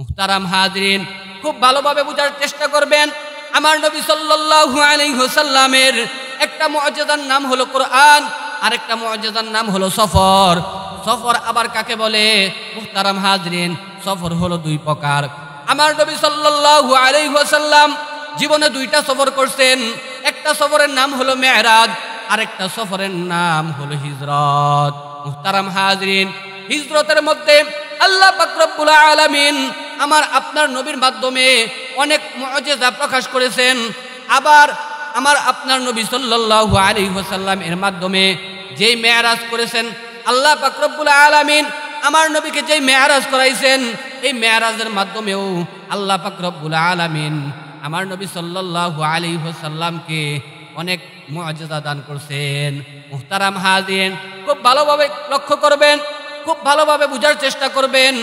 মুখতারাম হাজরিন খুব ভালোভাবে বোঝার চেষ্টা করবেন আমার নবী সাল্লু আলাইহি ওয়াসাল্লামের একটা মর্যাদার নাম হলো কোরআন আরেকটা মর্যাদার নাম হলো সফর সফর আবার কাকে বলে মুখতারাম হাজরিন সফর হলো দুই প্রকার আমার নবী সাল্লু আলাইহি জীবনে দুইটা সফর করছেন একটা সফরের নাম হলো মেহরাজ আরেকটা সফরের নাম হলো হিজরত মুখতারাম হাজরিন হিজরতের মধ্যে আল্লাহ পাক আলমিন আমার আপনার নবীর মাধ্যমে অনেক মজেজা প্রকাশ করেছেন আবার আমার আপনার নবী সাল্লু আলী এর মাধ্যমে যেই মেয়ারাজ করেছেন আল্লাহ পাকরবুল আলমিন আমার নবীকে যেই মেয়ারাজ করাইছেন এই মেয়ারাজের মাধ্যমেও আল্লাহ পাকরবুল আলমিন আমার নবী সাল্লু আলী হোসাল্লামকে অনেক মজেজা দান করছেন মুহতারাম হাজিন খুব ভালোভাবে লক্ষ্য করবেন খুব ভালোভাবে বোঝার চেষ্টা করবেন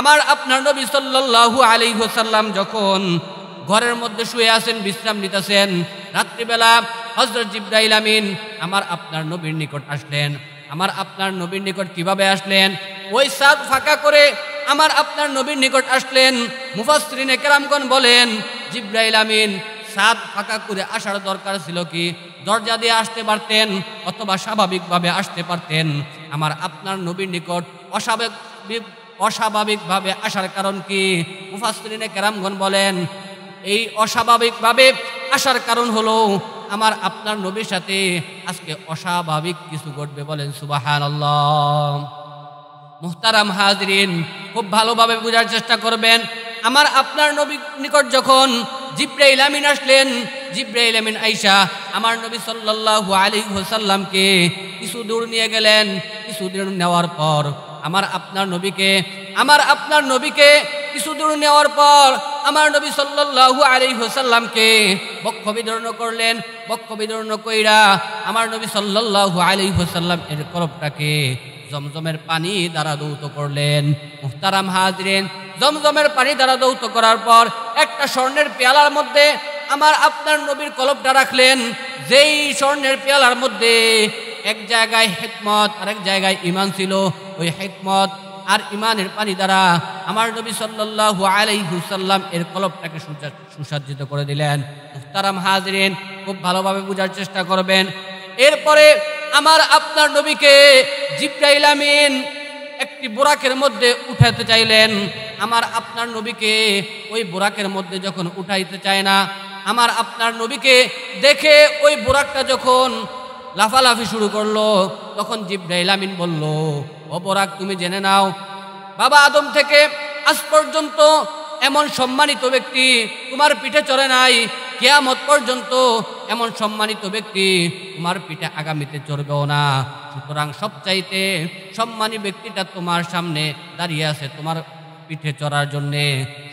আমার আপনার নবী সাল্লাহু আলী হোসাল্লাম যখন ঘরের মধ্যে শুয়ে আছেন বিশ্রাম নিতেছেন রাত্রিবেলা হজরত জিব্রাইল আমিন আমার আপনার নবীর নিকট আসলেন আমার আপনার নবীর নিকট কিভাবে আসলেন ওই সাদ ফাঁকা করে আমার আপনার নবীর নিকট আসলেন মুফাসরিন একরামগণ বলেন জিব্রাইল আমিন সাদ ফাঁকা করে আসার দরকার ছিল কি দরজা দিয়ে আসতে পারতেন অথবা স্বাভাবিকভাবে আসতে পারতেন আমার আপনার নবীর নিকট অস্বাভাবিক অস্বাভাবিকভাবে আসার কারণ কি মুফাসরিনে কেরামগণ বলেন এই অস্বাভাবিকভাবে আসার কারণ হলো আমার আপনার নবীর সাথে আজকে অস্বাভাবিক কিছু ঘটবে বলেন সুবাহান মুহতারাম হাজরিন খুব ভালোভাবে বোঝার চেষ্টা করবেন আমার আপনার নবী নিকট যখন জিব্রাইল আমিন আসলেন জিব্রাইল আমিন আইসা আমার নবী সাল্লাহ আলী হোসাল্লামকে কিছু দূর নিয়ে গেলেন কিছু দূর নেওয়ার পর আমার আপনার নবীকে আমার আপনার নবীকে কিছু দূর নেওয়ার পর আমার নবী সাল্লু আলী হুসাল্লামকে বক্ষ বিদর্ণ করলেন বক্ষ বিদর্ণ কইরা আমার নবী সাল্লু আলী হুসাল্লাম এর কলপটাকে জমজমের পানি দ্বারা দৌত করলেন মুহতারাম হাজরেন জমজমের পানি দ্বারা দৌত করার পর একটা স্বর্ণের পেয়ালার মধ্যে আমার আপনার নবীর কলপটা রাখলেন যেই স্বর্ণের পেয়ালার মধ্যে এক জায়গায় হেকমত আরেক জায়গায় ইমান ছিল ওই হেকমত আর ইমানের পানি দ্বারা আমার নবী আলাইহি আলাইহুসাল্লাম এর কলবটাকে সুসজ্জিত করে দিলেন মুখতারাম হাজরিন খুব ভালোভাবে বোঝার চেষ্টা করবেন এরপরে আমার আপনার নবীকে জিব্রাইল আমিন একটি বোরাকের মধ্যে উঠাতে চাইলেন আমার আপনার নবীকে ওই বোরাকের মধ্যে যখন উঠাইতে চায় না আমার আপনার নবীকে দেখে ওই বোরাকটা যখন লাফালাফি শুরু করলো তখন জিব্রাহিল আমিন বলল অপরাগ তুমি জেনে নাও বাবা আদম থেকে আজ পর্যন্ত এমন সম্মানিত ব্যক্তি তোমার পিঠে চড়ে নাই কেয়ামত পর্যন্ত এমন সম্মানিত ব্যক্তি তোমার পিঠে আগামীতে চড়বেও না সুতরাং সবচাইতে সম্মানী ব্যক্তিটা তোমার সামনে দাঁড়িয়ে আছে তোমার পিঠে চড়ার জন্যে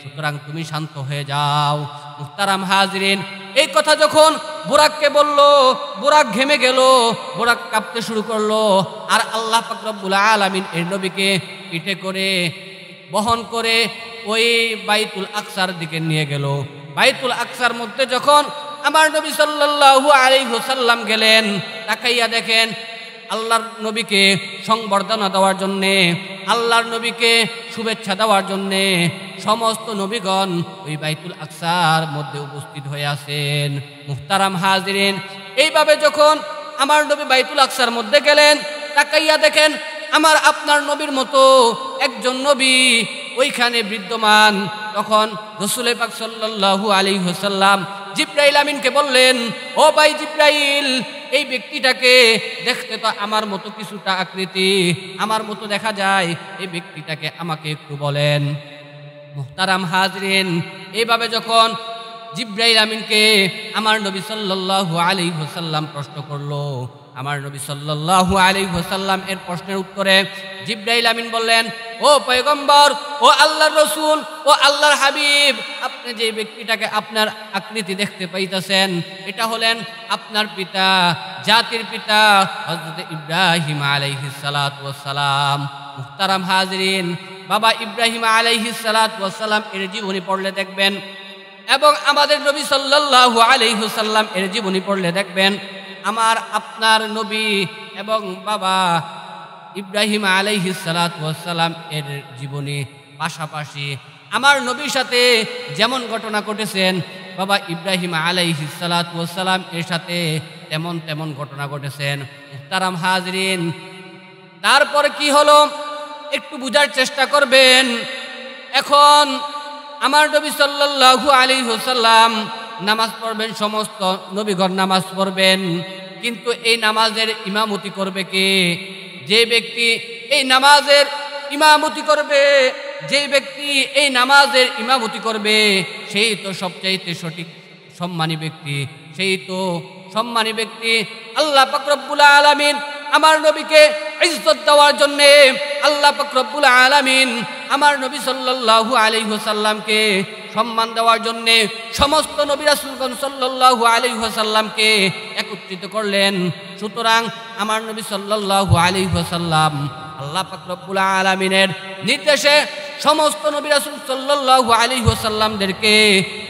সুতরাং তুমি শান্ত হয়ে যাও মুক্তারাম হাজরিন এই কথা যখন বুরাককে বলল বুরাক ঘেমে গেল বোরাক কাঁপতে শুরু করলো আর আল্লাহ ফাকরবুল আলমিন এর নবীকে পিঠে করে বহন করে ওই বাইতুল আকসার দিকে নিয়ে গেল বাইতুল আকসার মধ্যে যখন আমার নবী সাল্লাহ আলী হুসাল্লাম গেলেন তাকাইয়া দেখেন আল্লাহর নবীকে সংবর্ধনা দেওয়ার জন্যে আল্লাহর নবীকে শুভেচ্ছা দেওয়ার জন্যে সমস্ত নবীগণ ওই বাইতুল আকসার মধ্যে উপস্থিত হয়ে আছেন মুহতারাম হাজিরেন এইভাবে যখন আমার নবী বাইতুল আকসার মধ্যে গেলেন তাকাইয়া দেখেন আমার আপনার নবীর মতো একজন নবী ওইখানে বিদ্যমান তখন রসুল পাক সাল্লু আলী হোসাল্লাম জিব্রাইল আমিনকে বললেন ও ভাই জিব্রাইল এই ব্যক্তিটাকে দেখতে তো আমার মতো কিছুটা আকৃতি আমার মতো দেখা যায় এই ব্যক্তিটাকে আমাকে একটু বলেন মুহতারাম হাজরিন এইভাবে যখন জিব্রাইল আমিনকে আমার নবী সাল্লাহ আলী হোসাল্লাম প্রশ্ন করলো আমার নবী সাল্লাহ আলী হোসাল্লাম এর প্রশ্নের উত্তরে জিব্রাইল আমিন বললেন ও পয়গম্বর ও আল্লাহর রসুল ও আল্লাহর হাবিব আপনি যে ব্যক্তিটাকে আপনার আকৃতি দেখতে পাইতেছেন এটা হলেন আপনার পিতা জাতির পিতা হজরত ইব্রাহিম আলাইহি সালাম মুখতারাম হাজরিন বাবা ইব্রাহিম আলাইহি সালাম এর জীবনী পড়লে দেখবেন এবং আমাদের নবী সাল্লাহ আলাইহুসাল্লাম এর জীবনী পড়লে দেখবেন আমার আপনার নবী এবং বাবা ইব্রাহিম আলাইহি সালাতাম এর জীবনে পাশাপাশি আমার নবীর সাথে যেমন ঘটনা ঘটেছেন বাবা ইব্রাহিম আলাইহি সালাতাম এর সাথে তেমন তেমন ঘটনা ঘটেছেন তারাম হাজরিন তারপর কি হলো একটু বুঝার চেষ্টা করবেন এখন আমার নবী সাল্লাহু আলী হুসাল্লাম নামাজ পড়বেন সমস্ত নবীগণ নামাজ পড়বেন কিন্তু এই নামাজের ইমামতি করবে কে যে ব্যক্তি এই নামাজের ইমামতি করবে যে ব্যক্তি এই নামাজের ইমামতি করবে সেই তো সবচাইতে সঠিক সম্মানী ব্যক্তি সেই তো সম্মানী ব্যক্তি আল্লাহ পাকরবুল আলমিন আমার নবীকে ইজ্জত দেওয়ার জন্যে আল্লাহ পাকরবুল আলমিন আমার নবী সাল্লাহু হুসাল্লামকে সম্মান দেওয়ার জন্যে সমস্ত নবী রাসুলগণ আলি হুসাল্লামকে একত্রিত করলেন সুতরাং আমার নবী সাল্লাহু হুসাল্লাম আল্লাহ ফাকরবুল আলমিনের নির্দেশে সমস্ত নবী রাসুল সাল্লাহু আলি হুসাল্লামদেরকে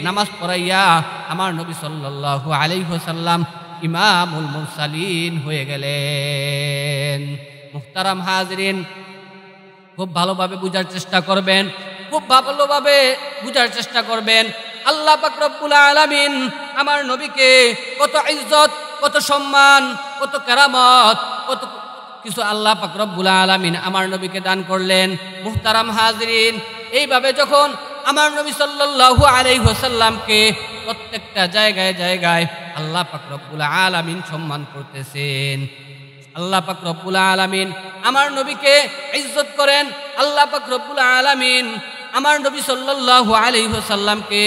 নামাজ পড়াইয়া আমার নবী সাল্লাহু আলি হুসাল্লাম ইমামুল মুসালিন হয়ে গেলেন মুখতারাম হাজরিন খুব ভালোভাবে বোঝার চেষ্টা করবেন খুব ভালোভাবে বোঝার চেষ্টা করবেন আল্লাহ পাকরবুল আলমিন আমার নবীকে কত ইজ্জত কত সম্মান কত কেরামত কত কিছু আল্লাহ পাকরবুল আলমিন আমার নবীকে দান করলেন মুহতারাম হাজরিন এইভাবে যখন আমার নবী সাল্লু আলি হোসাল্লামকে প্রত্যেকটা জায়গায় জায়গায় আল্লাহ পাকরবুল আলমিন সম্মান করতেছেন আল্লাহ পাক রব্বুল আলামিন আমার নবীকে ইজ্জত করেন আল্লাহ পাক রব্বুল আলামিন আমার নবী সাল্লাল্লাহু আলাইহি ওয়াসাল্লামকে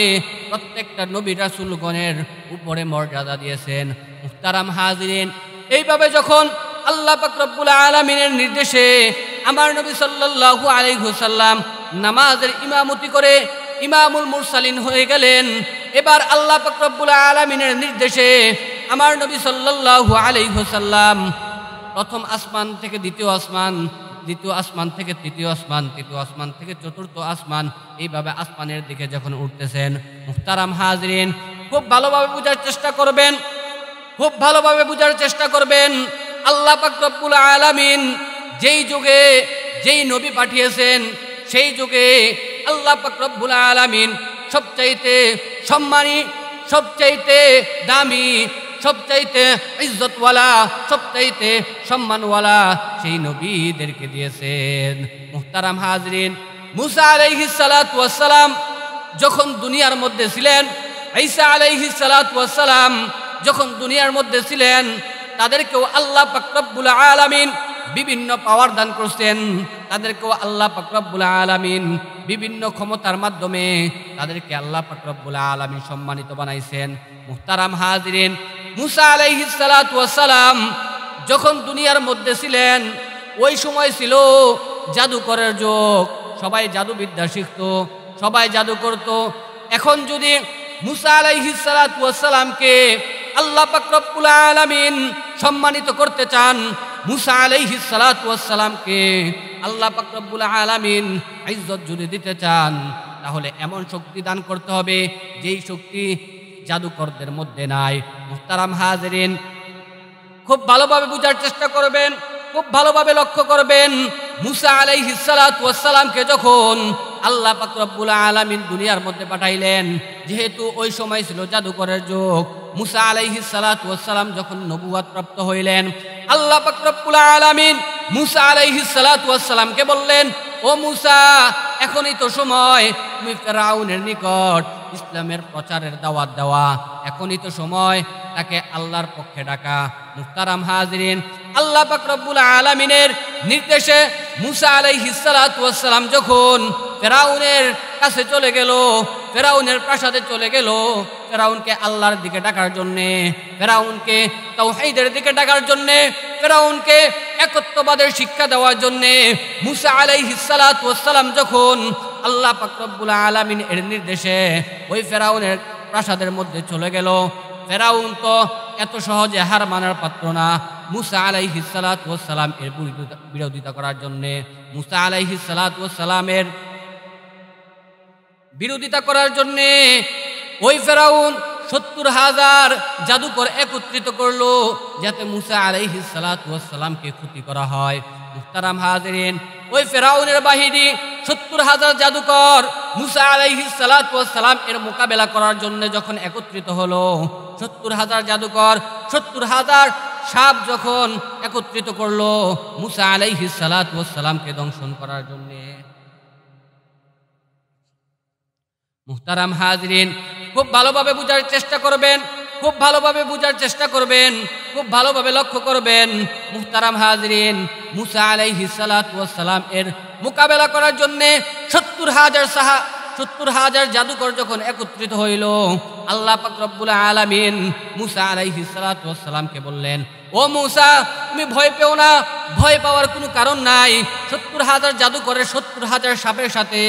প্রত্যেকটা নবী রাসূলগণের উপরে মর্যাদা দিয়েছেন মুহতারাম হাজিরিন এইভাবে যখন আল্লাহ পাক রব্বুল আলামিনের নির্দেশে আমার নবী সাল্লাল্লাহু আলাইহি ওয়াসাল্লাম নামাজের ইমামতি করে ইমামুল মুরসালিন হয়ে গেলেন এবার আল্লাহ পাক রব্বুল আলামিনের নির্দেশে আমার নবী সাল্লাল্লাহু আলাইহি ওয়াসাল্লাম প্রথম আসমান থেকে দ্বিতীয় আসমান দ্বিতীয় আসমান থেকে তৃতীয় আসমান তৃতীয় আসমান থেকে চতুর্থ আসমান এইভাবে আসমানের দিকে যখন উঠতেছেন মুক্তারাম হাজরিন খুব ভালোভাবে বোঝার চেষ্টা করবেন খুব ভালোভাবে বোঝার চেষ্টা করবেন আল্লাহ পাকরবুল আলামিন যেই যুগে যেই নবী পাঠিয়েছেন সেই যুগে আল্লাহ পাকরবুল আলামিন সবচাইতে সম্মানী সবচাইতে দামি সবচাইতে ইজ্জতওয়ালা সবচাইতে সম্মানওয়ালা সেই নবীদেরকে দিয়েছেন মুহতারাম হাজরিন মুসা আলাইহি যখন দুনিয়ার মধ্যে ছিলেন ঈসা আলাইহি সালাম যখন দুনিয়ার মধ্যে ছিলেন তাদেরকেও আল্লাহ পাকরব্বুল আলামিন বিভিন্ন পাওয়ার দান করছেন তাদেরকেও আল্লাহ পাকরব্বুল আলামিন বিভিন্ন ক্ষমতার মাধ্যমে তাদেরকে আল্লাহ পাকরব্বুল আলামিন সম্মানিত বানাইছেন মুহতারাম হাজিরিন মুসা আলাইহিসালাম যখন দুনিয়ার মধ্যে ছিলেন ওই সময় ছিল জাদুকরের যোগ সবাই জাদুবিদ্যা শিখত সবাই জাদু করত এখন যদি মুসা আলাইহিসালামকে আল্লাহ পাকরবুল আলমিন সম্মানিত করতে চান মুসা আলাইহিসালামকে আল্লাহ পাকরবুল আলমিন ইজ্জত যদি দিতে চান তাহলে এমন শক্তি দান করতে হবে যেই শক্তি জাদুকরদের মধ্যে নাই মুস্তারাম হাজরিন খুব ভালোভাবে বোঝার চেষ্টা করবেন খুব ভালোভাবে লক্ষ্য করবেন মুসা আলাই হিসালাতামকে যখন আল্লাহ পাকরবুল আলমিন দুনিয়ার মধ্যে পাঠাইলেন যেহেতু ওই সময় ছিল জাদুকরের যুগ মুসা আলাইহি সালাতাম যখন নবুয়াদ প্রাপ্ত হইলেন আল্লাহ পাকরবুল আলমিন মুসা আলাইহি সালাতামকে বললেন ও মুসা এখনই তো সময় তুমি ফেরাউনের নিকট ইসলামের প্রচারের দাওয়াত দেওয়া এখনই তো সময় তাকে আল্লাহর পক্ষে ডাকা মুস্তারাম হাজরিন আল্লাহ বাকরবুল আলমিনের নির্দেশে মুসা হিসালাতাম যখন ফেরাউনের কাছে চলে গেল ফেরাউনের প্রাসাদে চলে গেল ফেরাউনকে আল্লাহর দিকে ডাকার জন্যে ফেরাউনকে তাও দিকে ডাকার জন্যে ফেরাউনকে একত্ববাদের শিক্ষা দেওয়ার জন্যে মুসা আলাই হিসালাতাম যখন আল্লাহ পাকবুল আলমিন এর নির্দেশে ওই ফেরাউনের প্রাসাদের মধ্যে চলে গেল ফেরাউন তো এত সহজে হার মানার পাত্র না মুসা আলাইহি এর বিরোধিতা করার জন্যে মুসা আলাইহি সালাতামের বিরোধিতা করার জন্যে ওই ফেরাউন সত্তর হাজার জাদুকর একত্রিত করলো যাতে মুসা আলাইহি সালাতামকে ক্ষতি করা হয় মুস্তারাম হাজরিন ওই ফেরাউনের বাহিনী সত্তর হাজার জাদুকর মুসা আলাইহি সালাতাম এর মোকাবেলা করার জন্য যখন একত্রিত হলো সত্তর হাজার জাদুকর সত্তর হাজার সাপ যখন একত্রিত করলো মুসা আলাইহি সালাতামকে দংশন করার জন্যে মুহতারাম হাজরিন খুব ভালোভাবে বোঝার চেষ্টা করবেন খুব ভালোভাবে বোঝার চেষ্টা করবেন খুব ভালোভাবে লক্ষ্য করবেন মুহতারাম হাজরিন মুসা আলাইহি হিসালাতাম এর মোকাবেলা করার জন্যে সত্তর হাজার সাহা সত্তর হাজার জাদুকর যখন একত্রিত হইল আল্লাহ পাকরবুল আলমিন মুসা আলাই হিসালাতামকে বললেন ও মুসা তুমি ভয় পেও না ভয় পাওয়ার কোনো কারণ নাই সত্তর হাজার জাদুকরের সত্তর হাজার সাপের সাথে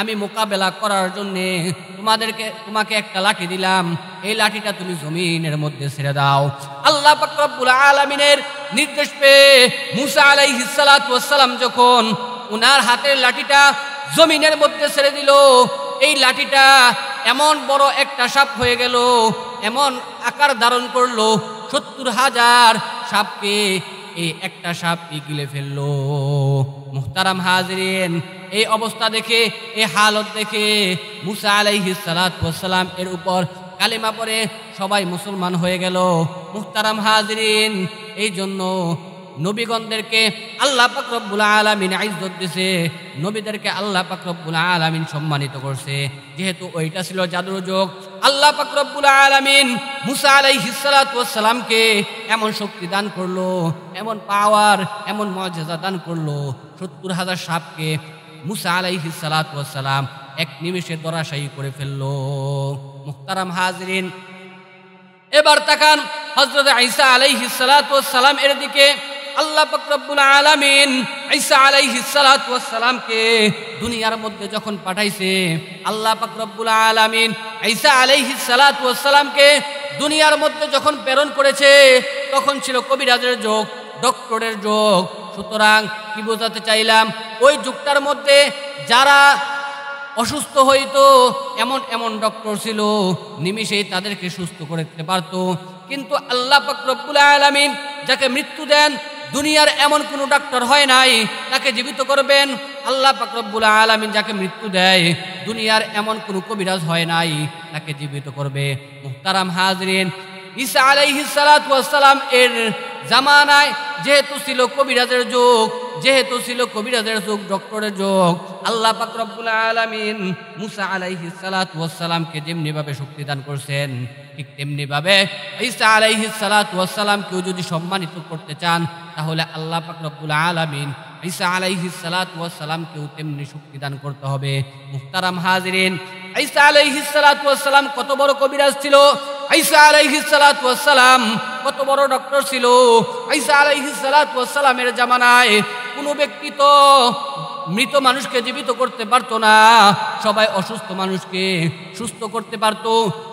আমি মোকাবেলা করার জন্যে তোমাদেরকে তোমাকে একটা লাঠি দিলাম এই লাঠিটা তুমি জমিনের মধ্যে ছেড়ে দাও আল্লাহ পাকুল আলমিনের নির্দেশ পেয়ে মুসা আলাই হিসালাতাম যখন উনার হাতের লাঠিটা জমিনের মধ্যে ছেড়ে দিল এই লাঠিটা এমন বড় একটা সাপ হয়ে গেল এমন আকার ধারণ করলো সত্তর হাজার সাপকে এই একটা সাপ গিলে ফেললো মুহতারাম হাজরেন এই অবস্থা দেখে এই হালত দেখে মুসা আলাইহি সালাতাম এর উপর কালিমা পরে সবাই মুসলমান হয়ে গেল মুখতারাম হাজরিন এই জন্য নবীগণদেরকে আল্লাহ পাকরবুল আলমিন আইজত দিছে নবীদেরকে আল্লাহ পাকরবুল আলমিন সম্মানিত করছে যেহেতু ওইটা ছিল জাদুর যোগ আল্লাহ পাকরবুল আলমিন মুসা আলাই হিসালাতামকে এমন শক্তি দান করলো এমন পাওয়ার এমন মর্যাদা দান করলো সত্তর হাজার সাপকে মুসা আলাইহি সালাম এক নিমেষে দরাশায়ী করে ফেলল মুক্তারাম হাজরিন এবার তাকান হজরত আইসা আলাইহি সালাম এর দিকে আল্লাহ ফকরবুল আলামিন ঈসা আলাইহি সালাত সালাতামকে দুনিয়ার মধ্যে যখন পাঠাইছে আল্লাহ ফকরবুল আলামিন ঈসা আলাইহি সালাত সালাতামকে দুনিয়ার মধ্যে যখন প্রেরণ করেছে তখন ছিল কবিরাজের যুগ ডক্টরের যোগ সুতরাং কি বোঝাতে চাইলাম ওই যুগটার মধ্যে যারা অসুস্থ হইতো এমন এমন ডক্টর ছিল নিমিষেই তাদেরকে সুস্থ করে দিতে পারত কিন্তু আল্লাহ পাকরবুল আলমিন যাকে মৃত্যু দেন দুনিয়ার এমন কোনো ডাক্তার হয় নাই তাকে জীবিত করবেন আল্লাহ পাকরবুল আলমিন যাকে মৃত্যু দেয় দুনিয়ার এমন কোনো কবিরাজ হয় নাই তাকে জীবিত করবে মুহতারাম হাজরিন ঈসা আলাইহিসালাম এর জামানায় যেহেতু ছিল কবিরাজের যুগ যেহেতু ছিল কবিরাজের যুগ ডক্টরের যুগ আল্লাহ পাকরবুল আলমিন মুসা আলাইহি সালাতামকে যেমনিভাবে শক্তি দান করছেন ঠিক তেমনিভাবে ঈসা আলাইহি সালাতামকেও যদি সম্মানিত করতে চান তাহলে আল্লাহ পাকরবুল আলমিন ঈসা আলাইহি সালাতামকেও তেমনি শক্তি দান করতে হবে মুখতারাম হাজরিন ঈসা আলাইহি সালাতাম কত বড় কবিরাজ ছিল ঈসা আলাইহি সালাতাম কত বড় ডক্টর ছিল ঈসা আলাইহিসালামের জামানায় কোনো ব্যক্তি তো মৃত মানুষকে জীবিত করতে পারতো না সবাই অসুস্থ মানুষকে সুস্থ করতে পারত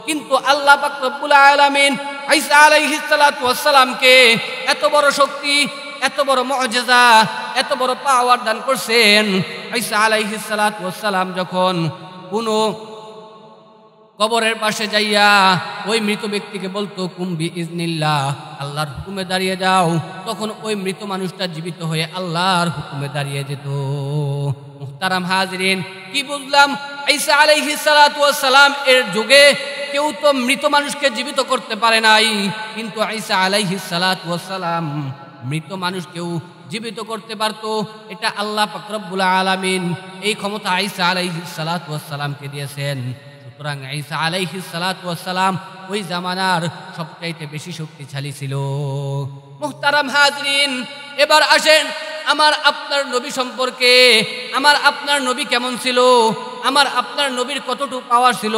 কিন্তু আল্লাহ পাকুল আলামিন ঈসা আলাইহিসালামকে এত বড় শক্তি এত বড় মজেজা এত বড় পাওয়ার দান করছেন ঈসা আলাইহিসালাম যখন কোনো কবরের পাশে যাইয়া ওই মৃত ব্যক্তিকে বলতো কুম্বি ইজনিল্লা আল্লাহর হুকুমে দাঁড়িয়ে যাও তখন ওই মৃত মানুষটা জীবিত হয়ে আল্লাহর হুকুমে দাঁড়িয়ে যেত মুহতারাম হাজরিন কি বুঝলাম ঈসা আলাইহি সালাম এর যুগে কেউ তো মৃত মানুষকে জীবিত করতে পারে নাই কিন্তু ঈসা আলাইহি সালাম মৃত মানুষকেও জীবিত করতে পারত এটা আল্লাহ ফকরবুল আলামিন এই ক্ষমতা আইসা আলাইহি সালাতামকে দিয়েছেন সুতরাং ঈসা আলাইহি সালাতাম ওই জামানার সবচাইতে বেশি শক্তিশালী ছিল মুহতারাম হাজরিন এবার আসেন আমার আপনার নবী সম্পর্কে আমার আপনার নবী কেমন ছিল আমার আপনার নবীর কতটুকু পাওয়ার ছিল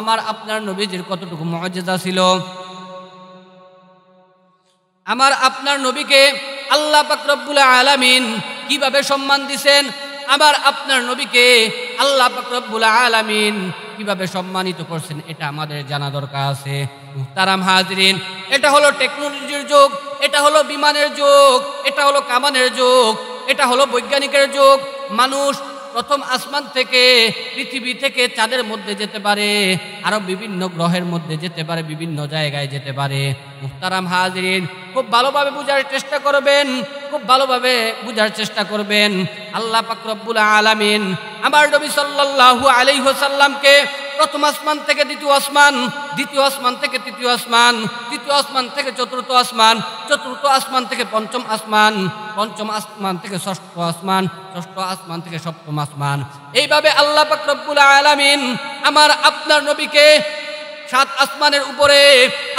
আমার আপনার নবীজির কতটুকু মর্যাদা ছিল আমার আপনার নবীকে আল্লাহ পাকরবুল আলামিন কিভাবে সম্মান দিছেন আবার আপনার নবীকে আল্লাহ রব্বুল আলামিন কিভাবে সম্মানিত করছেন এটা আমাদের জানা দরকার আছে তারাম হাজরিন এটা হলো টেকনোলজির যুগ এটা হলো বিমানের যুগ এটা হলো কামানের যুগ এটা হলো বৈজ্ঞানিকের যুগ মানুষ প্রথম আসমান থেকে পৃথিবী থেকে চাঁদের মধ্যে যেতে পারে আরও বিভিন্ন গ্রহের মধ্যে যেতে পারে বিভিন্ন জায়গায় যেতে পারে মুক্তারাম হাজরিন খুব ভালোভাবে বোঝার চেষ্টা করবেন খুব ভালোভাবে বোঝার চেষ্টা করবেন আল্লাহ পাকরবুল আলামিন আমার নবী সাল্লাল্লাহু আলি হোসাল্লামকে প্রথম আসমান থেকে দ্বিতীয় আসমান দ্বিতীয় আসমান থেকে তৃতীয় আসমান তৃতীয় আসমান থেকে চতুর্থ আসমান চতুর্থ আসমান থেকে পঞ্চম আসমান পঞ্চম আসমান থেকে ষষ্ঠ আসমান ষষ্ঠ আসমান থেকে সপ্তম আসমান এইভাবে আল্লাহ পাকরবুল আলামিন আমার আপনার নবীকে সাত আসমানের উপরে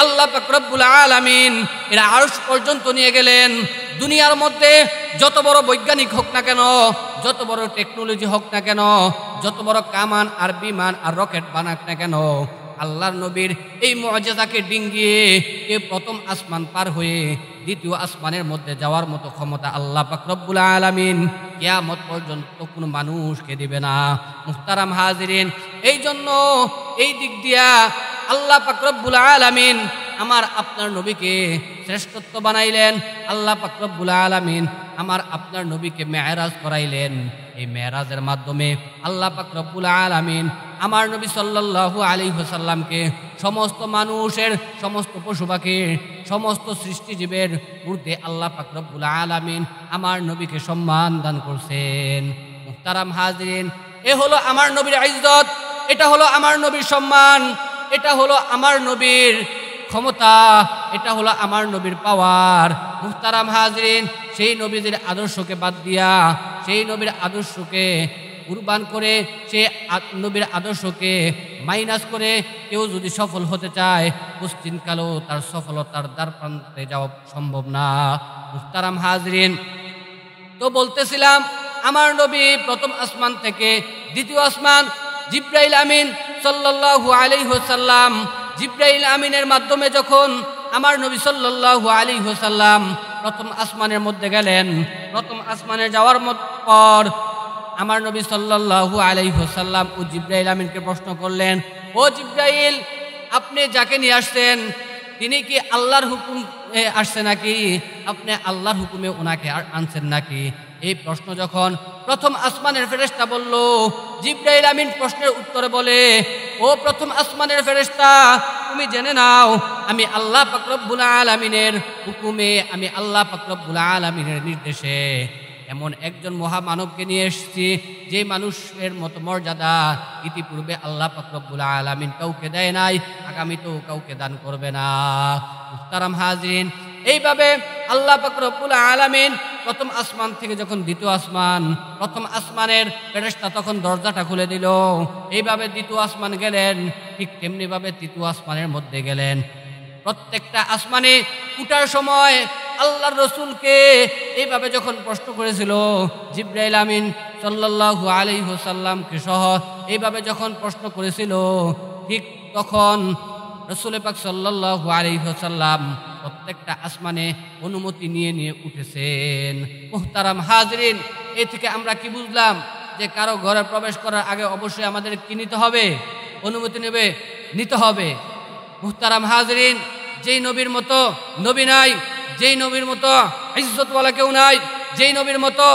আল্লাহ পাকরবুল আলামিন এরা আরশ পর্যন্ত নিয়ে গেলেন দুনিয়ার মধ্যে যত বড় বৈজ্ঞানিক হোক না কেন যত বড় টেকনোলজি হোক না কেন যত বড় কামান আর বিমান আর রকেট বানাক না কেন আল্লাহর নবীর এই মর্যাদাকে ডিঙ্গিয়ে এ প্রথম আসমান পার হয়ে দ্বিতীয় আসমানের মধ্যে যাওয়ার মতো ক্ষমতা আল্লাহ পাকরবুল আলমিন কেয়ামত পর্যন্ত কোনো মানুষকে দেবে না মুখতারাম হাজিরিন এই জন্য এই দিক দিয়া আল্লাহ পাকরবুল আলমিন আমার আপনার নবীকে শ্রেষ্ঠত্ব বানাইলেন আল্লাহ পাকবুল আলমিন আমার আপনার নবীকে মেহরাজ করাইলেন এই মেহরাজের মাধ্যমে আল্লাহ পাকবুল আলমিন আমার নবী সাল্লাহু আলী হুসাল্লামকে সমস্ত মানুষের সমস্ত পশু পাখির সমস্ত সৃষ্টিজীবের মূর্তে আল্লাহ পাকরবুল আলমিন আমার নবীকে সম্মান দান করছেন মুক্তারাম হাজরিন এ হলো আমার নবীর আইজত এটা হলো আমার নবীর সম্মান এটা হলো আমার নবীর ক্ষমতা এটা হলো আমার নবীর পাওয়ার মুস্তারাম হাজরিন সেই নবীদের আদর্শকে বাদ দিয়া সেই নবীর আদর্শকে কুরবান করে সে নবীর আদর্শকে মাইনাস করে কেউ যদি সফল হতে চায় পশ্চিমকালেও তার সফলতার দ্বার প্রান্তে যাওয়া সম্ভব না মুস্তারাম হাজরিন তো বলতেছিলাম আমার নবী প্রথম আসমান থেকে দ্বিতীয় আসমান জিব্রাইল আমিন আলি আলাইহসাল্লাম জিব্রাইল আমিনের মাধ্যমে যখন আমার নবী সাল্লু আলী হুসাল্লাম প্রথম আসমানের মধ্যে গেলেন প্রথম আসমানে যাওয়ার পর আমার নবী সাল্লাহু আলাই হুসাল্লাম ও জিব্রাইল আমিনকে প্রশ্ন করলেন ও জিব্রাইল আপনি যাকে নিয়ে আসছেন তিনি কি আল্লাহর হুকুম আসছে নাকি আপনি আল্লাহর হুকুমে ওনাকে আনছেন নাকি এই প্রশ্ন যখন প্রথম আসমানের ফেরেস্তা বলল জিব্রাইল আমিন প্রশ্নের উত্তরে বলে ও প্রথম আসমানের ফেরেস্তা তুমি জেনে নাও আমি আল্লাহ পাকরব্বুল আলমিনের হুকুমে আমি আল্লাহ পাকরব্বুল আলমিনের নির্দেশে এমন একজন মহামানবকে নিয়ে এসেছি যে মানুষের মতো মর্যাদা ইতিপূর্বে আল্লাহ পাকরব্বুল আলমিন কাউকে দেয় নাই আগামীতেও কাউকে দান করবে না মুস্তারাম হাজরিন এইভাবে আল্লাহ পাকরব্বুল আলমিন প্রথম আসমান থেকে যখন দ্বিতীয় আসমান প্রথম আসমানের ফেরেস্তা তখন দরজাটা খুলে দিল এইভাবে দ্বিতীয় আসমান গেলেন ঠিক তেমনিভাবে তৃতীয় আসমানের মধ্যে গেলেন প্রত্যেকটা আসমানে উঠার সময় আল্লাহ রসুলকে এইভাবে যখন প্রশ্ন করেছিল জিব্রাইল আমিন সাল্লাহু আলি হুসাল্লামকে সহ এইভাবে যখন প্রশ্ন করেছিল ঠিক তখন রসুল পাক সাল্লাহু আলি হুসাল্লাম প্রত্যেকটা আসমানে অনুমতি নিয়ে নিয়ে উঠেছেন মোহতারাম হাজরিন এ থেকে আমরা কি বুঝলাম যে কারো ঘরে প্রবেশ করার আগে অবশ্যই আমাদের কি নিতে হবে অনুমতি নেবে নিতে হবে মুহতারাম হাজরিন যেই নবীর মতো নবী নাই যেই নবীর মতো ইজ্জতওয়ালা কেউ নাই যেই নবীর মতো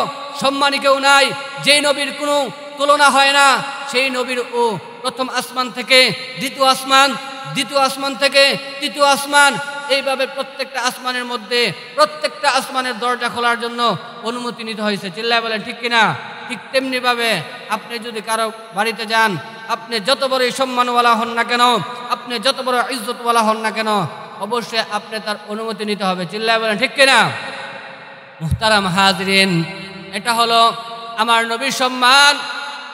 সম্মানী কেউ নাই যেই নবীর কোনো তুলনা হয় না সেই নবীর ও প্রথম আসমান থেকে দ্বিতীয় আসমান দ্বিতীয় আসমান থেকে তৃতীয় আসমান এইভাবে প্রত্যেকটা আসমানের মধ্যে প্রত্যেকটা আসমানের দরজা খোলার জন্য অনুমতি নিতে হয়েছে চিল্লায় বলেন ঠিক কিনা ঠিক তেমনিভাবে আপনি যদি কারো বাড়িতে যান আপনি যত বড়ই সম্মানওয়ালা হন না কেন আপনি যত বড় ইজ্জতওয়ালা হন না কেন অবশ্যই আপনি তার অনুমতি নিতে হবে চিল্লায় বলেন ঠিক কিনা মুহতারাম হাজরিন এটা হলো আমার নবীর সম্মান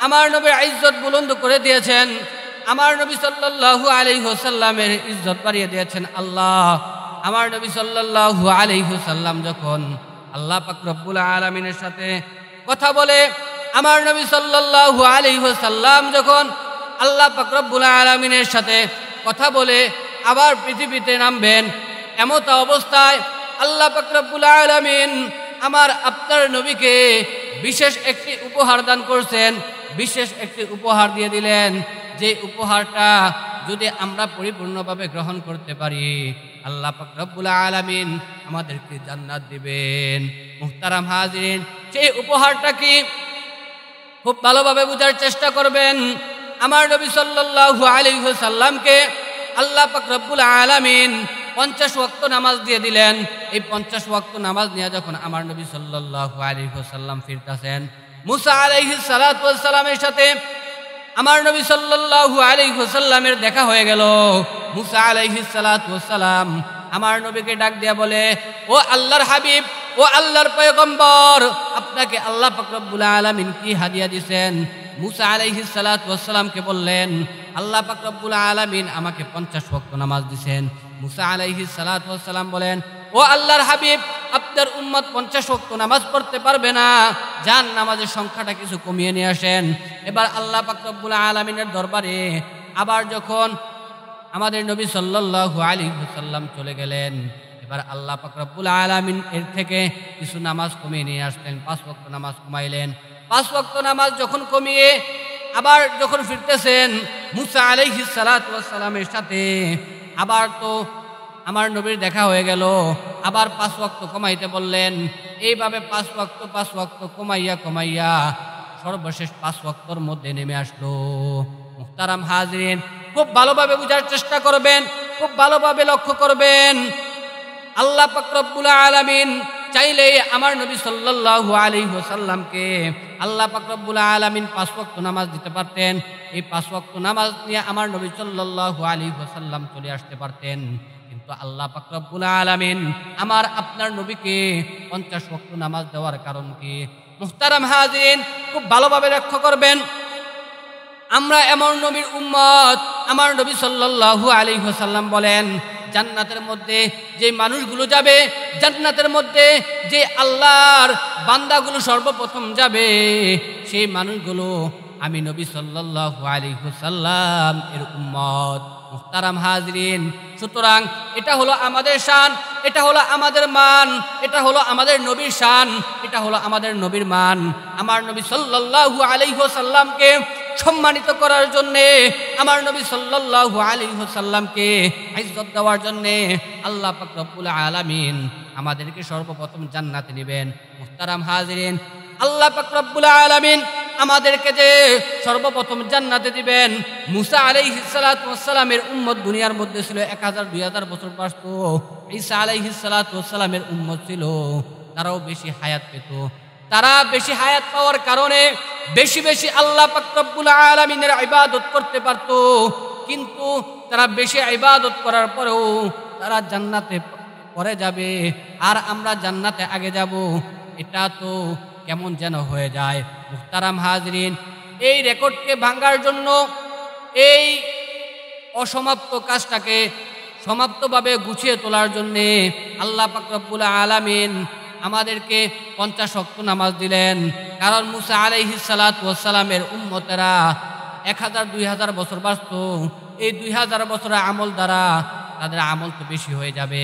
আমার নবীর ইজ্জত বুলন্দ করে দিয়েছেন আমার নবী সাল্লাল্লাহু আলাইহি হুসাল্লামের ইজ্জত বাড়িয়ে দিয়েছেন আল্লাহ আমার নবী সাল্লাল্লাহু আলাইহি হুসাল্লাম যখন আল্লাহ পাক আলমিনের আলামিনের সাথে কথা বলে আমার নবী সাল্লাল্লাহু আলাইহি হুসাল্লাম যখন আল্লাহ পাক আলমিনের আলামিনের সাথে কথা বলে আবার পৃথিবীতে নামবেন এমত অবস্থায় আল্লাহ পাক আলমিন আলামিন আমার আপনার নবীকে বিশেষ একটি উপহার দান করছেন বিশেষ একটি উপহার দিয়ে দিলেন যে উপহারটা যদি আমরা পরিপূর্ণভাবে গ্রহণ করতে পারি আল্লাহ ফকরবুল আলমিন আমাদেরকে জান্নাত দিবেন মুহতারাম হাজরিন সেই উপহারটা কি খুব ভালোভাবে বোঝার চেষ্টা করবেন আমার নবী আলী সাল্লামকে আল্লাহ ফকরবুল আলমিন পঞ্চাশ ওয়াক্ত নামাজ দিয়ে দিলেন এই পঞ্চাশ ওয়াক্ত নামাজ নিয়ে যখন আমার নবী আলী সাল্লাম ফিরতেছেন মুসা আলাইহি সালাতামের সাথে আমার নবী সাল্লু আলাইসাল্লামের দেখা হয়ে গেল মুসা আলাইহি সালাতাম আমার নবীকে ডাক দিয়া বলে ও আল্লাহর হাবিব ও আল্লাহর পয়গম্বর আপনাকে আল্লাহ ফকরবুল আলমিন কি হাদিয়া দিছেন মুসা আলাইহি সালাতামকে বললেন আল্লাহ ফকরবুল আলমিন আমাকে পঞ্চাশ ভক্ত নামাজ দিছেন মুসা আলাইহি সালাম বলেন ও আল্লাহর হাবিব আপনার উম্মত পঞ্চাশ অক্ত নামাজ পড়তে পারবে না যান নামাজের সংখ্যাটা কিছু কমিয়ে নিয়ে আসেন এবার আল্লাহ পাকবুল আলমিনের দরবারে আবার যখন আমাদের নবী সাল্লু আলী সাল্লাম চলে গেলেন এবার আল্লাহ পাকরবুল আলমিন এর থেকে কিছু নামাজ কমিয়ে নিয়ে আসলেন পাঁচ ভক্ত নামাজ কমাইলেন পাঁচ ভক্ত নামাজ যখন কমিয়ে আবার যখন ফিরতেছেন মুসা আলহি সালাতামের সাথে আবার তো আমার নবীর দেখা হয়ে গেল আবার পাঁচ ওয়াক্ত কমাইতে বললেন এইভাবে পাঁচ ওয়াক্ত পাঁচ ওয়াক্ত কমাইয়া কমাইয়া সর্বশেষ পাঁচ ওয়াক্তর মধ্যে নেমে আসলো মুক্তারাম হাজরিন খুব ভালোভাবে বোঝার চেষ্টা করবেন খুব ভালোভাবে লক্ষ্য করবেন আল্লাহ পাকরবুল আলমিন চাইলে আমার নবী সাল্লাল্লাহু আলাইহি ওয়াসাল্লামকে আল্লাহ পাকবুল আলমিন আলামিন পাঁচ ওয়াক্ত নামাজ দিতে পারতেন এই পাঁচ ওয়াক্ত নামাজ নিয়ে আমার নবী সাল্লাল্লাহু আলাইহি হোসাল্লাম চলে আসতে পারতেন কিন্তু আল্লাহ পাকবুল আলমিন আলামিন আমার আপনার নবীকে পঞ্চাশ ওয়াক্ত নামাজ দেওয়ার কারণ কি মুস্তারাম হাজিন খুব ভালোভাবে লক্ষ্য করবেন আমরা এমন নবীর উম্মত আমার নবী সাল্লাহু আলী হুসাল্লাম বলেন জান্নাতের মধ্যে যে মানুষগুলো যাবে জান্নাতের মধ্যে যে আল্লাহর বান্দাগুলো সর্বপ্রথম যাবে সেই মানুষগুলো আমি নবী সাল্লাহ আলী হুসাল্লাম এর উম্মত মুখতারাম হাজরিন সুতরাং এটা হলো আমাদের শান এটা হলো আমাদের মান এটা হলো আমাদের নবীর শান এটা হলো আমাদের নবীর মান আমার নবী সাল্লাহু আলহ সাল্লামকে সম্মানিত করার জন্যে আমার নবী সাল্লাল্লাহু আলী হোসাল্লামকে ইজ্জত দেওয়ার জন্যে আল্লাহ রব্বুল আলামিন আমাদেরকে সর্বপ্রথম জান্নাতে নেবেন মুহতারাম হাজরিন আল্লাহ রব্বুল আলামিন আমাদেরকে যে সর্বপ্রথম জান্নাতে দিবেন মুসা আলাইহিসালামের উম্মত দুনিয়ার মধ্যে ছিল এক হাজার দুই হাজার বছর বাঁচত ঈসা আলাইহিসালামের উম্মত ছিল তারাও বেশি হায়াত পেত তারা বেশি হায়াত পাওয়ার কারণে বেশি বেশি আল্লাহ পাকরবুল আলমিনের ইবাদত করতে পারত কিন্তু তারা বেশি ইবাদত করার পরেও তারা জান্নাতে পরে যাবে আর আমরা জান্নাতে আগে যাব এটা তো কেমন যেন হয়ে যায় মুখতারাম হাজরিন এই রেকর্ডকে ভাঙ্গার জন্য এই অসমাপ্ত কাজটাকে সমাপ্তভাবে গুছিয়ে তোলার জন্যে আল্লাহ পাকরবুল আলামিন আমাদেরকে পঞ্চাশ শক্ত নামাজ দিলেন কারণ মুসা আলাইহি সালাতামের উম্মতেরা এক হাজার দুই হাজার বছর বাঁচত এই দুই হাজার বছরের আমল দ্বারা তাদের আমল তো বেশি হয়ে যাবে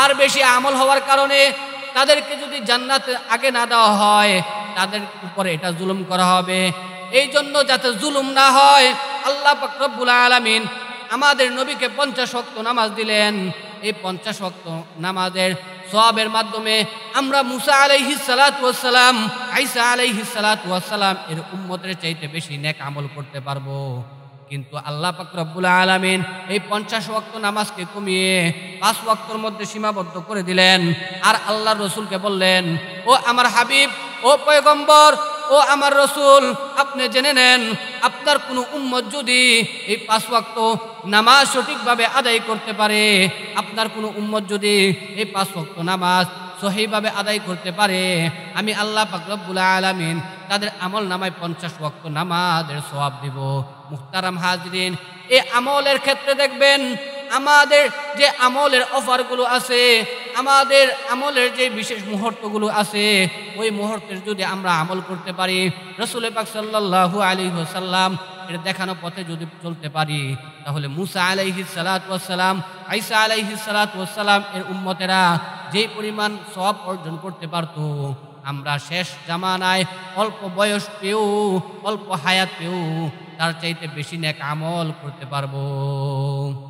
আর বেশি আমল হওয়ার কারণে তাদেরকে যদি জান্নাত আগে না দেওয়া হয় তাদের উপরে এটা জুলুম করা হবে এই জন্য যাতে জুলুম না হয় আল্লাহ ফকরবুল আলমিন আমাদের নবীকে পঞ্চাশ শক্ত নামাজ দিলেন এই পঞ্চাশ শক্ত নামাজের সবের মাধ্যমে আমরা মুসা আলাইহি সালাতাম আইসা আলাইহি সালাতাম এর উম্মতের চাইতে বেশি নেক আমল করতে পারবো কিন্তু আল্লাহ পাকরবুল আলমিন এই পঞ্চাশ ওয়াক্ত নামাজকে কমিয়ে পাঁচ ওয়াক্তর মধ্যে সীমাবদ্ধ করে দিলেন আর আল্লাহ রসুলকে বললেন ও আমার হাবিব ও পয়গম্বর ও আমার রসুল আপনি জেনে নেন আপনার কোনো উম্মত যদি এই পাঁচ ওয়াক্ত নামাজ সঠিকভাবে আদায় করতে পারে আপনার কোনো উম্মত যদি এই পাঁচ ওয়াক্ত নামাজ সহিভাবে আদায় করতে পারে আমি আল্লাহ পাকরবুল আলমিন তাদের আমল নামায় পঞ্চাশ ওয়াক্ত নামাজের সবাব দিব মুখতারাম হাজরিন এ আমলের ক্ষেত্রে দেখবেন আমাদের যে আমলের অফারগুলো আছে আমাদের আমলের যে বিশেষ মুহূর্তগুলো আছে ওই মুহূর্তের যদি আমরা আমল করতে পারি রসুল পাক সাল্লু আলী সাল্লাম এর দেখানো পথে যদি চলতে পারি তাহলে মুসা আলাইহি সালাতাম আইসা আলাইহি সালাতাম এর উম্মতেরা যে পরিমাণ সব অর্জন করতে পারত আমরা শেষ জামানায় অল্প বয়স পেও অল্প হায়াত পেও তার চাইতে বেশি নেক আমল করতে পারবো